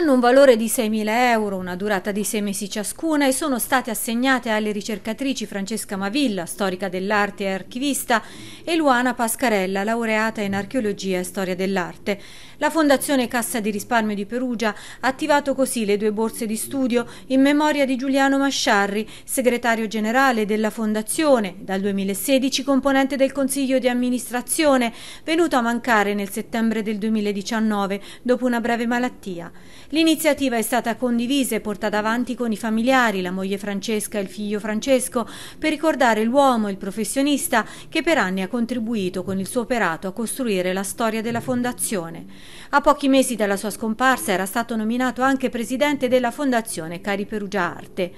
hanno un valore di 6.000 euro, una durata di 6 mesi ciascuna e sono state assegnate alle ricercatrici Francesca Mavilla, storica dell'arte e archivista, e Luana Pascarella, laureata in archeologia e storia dell'arte. La Fondazione Cassa di Risparmio di Perugia ha attivato così le due borse di studio in memoria di Giuliano Masciarri, segretario generale della Fondazione, dal 2016 componente del Consiglio di amministrazione, venuto a mancare nel settembre del 2019 dopo una breve malattia. L'iniziativa è stata condivisa e portata avanti con i familiari, la moglie Francesca e il figlio Francesco, per ricordare l'uomo, il professionista, che per anni ha contribuito con il suo operato a costruire la storia della Fondazione. A pochi mesi dalla sua scomparsa era stato nominato anche presidente della Fondazione Cari Perugia Arte.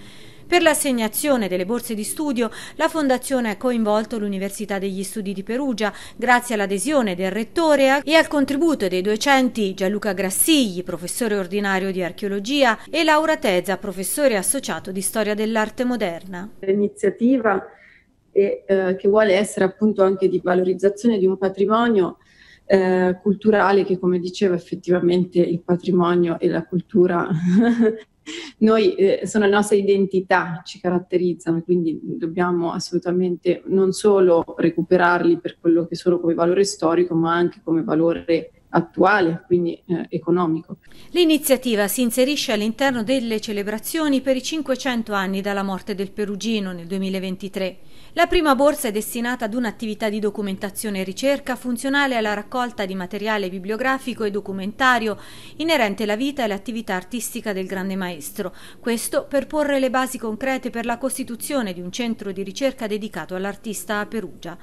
Per l'assegnazione delle borse di studio, la Fondazione ha coinvolto l'Università degli Studi di Perugia, grazie all'adesione del Rettore e al contributo dei docenti Gianluca Grassigli, professore ordinario di archeologia, e Laura Tezza, professore associato di storia dell'arte moderna. L'iniziativa eh, che vuole essere appunto anche di valorizzazione di un patrimonio eh, culturale che come dicevo effettivamente il patrimonio e la cultura noi eh, sono la nostra identità, ci caratterizzano, quindi dobbiamo assolutamente non solo recuperarli per quello che sono come valore storico, ma anche come valore attuale, quindi eh, economico. L'iniziativa si inserisce all'interno delle celebrazioni per i 500 anni dalla morte del Perugino nel 2023. La prima borsa è destinata ad un'attività di documentazione e ricerca funzionale alla raccolta di materiale bibliografico e documentario inerente alla vita e all'attività artistica del grande maestro. Questo per porre le basi concrete per la costituzione di un centro di ricerca dedicato all'artista a Perugia.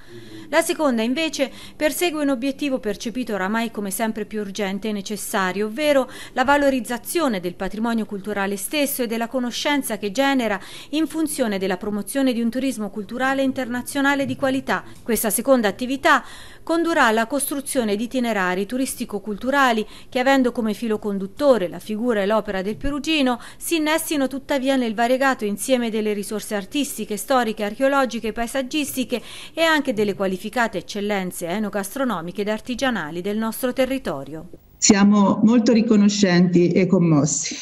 La seconda invece persegue un obiettivo percepito oramai come sempre più urgente e necessario, ovvero la valorizzazione del patrimonio culturale stesso e della conoscenza che genera in funzione della promozione di un turismo culturale internazionale di qualità. Questa seconda attività condurrà alla costruzione di itinerari turistico-culturali che, avendo come filo conduttore la figura e l'opera del Perugino, si innestino tuttavia nel variegato insieme delle risorse artistiche, storiche, archeologiche, paesaggistiche e anche delle qualificate eccellenze enogastronomiche ed artigianali del nostro territorio territorio. Siamo molto riconoscenti e commossi.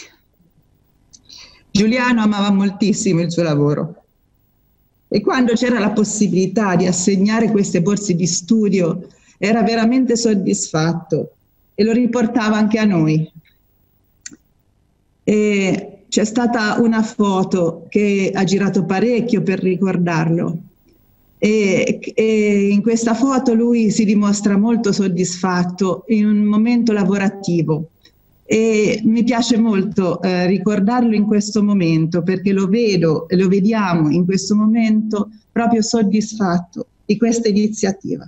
Giuliano amava moltissimo il suo lavoro e quando c'era la possibilità di assegnare queste borse di studio era veramente soddisfatto e lo riportava anche a noi. E c'è stata una foto che ha girato parecchio per ricordarlo, e, e, in questa foto lui si dimostra molto soddisfatto in un momento lavorativo e mi piace molto eh, ricordarlo in questo momento perché lo vedo e lo vediamo in questo momento proprio soddisfatto di questa iniziativa.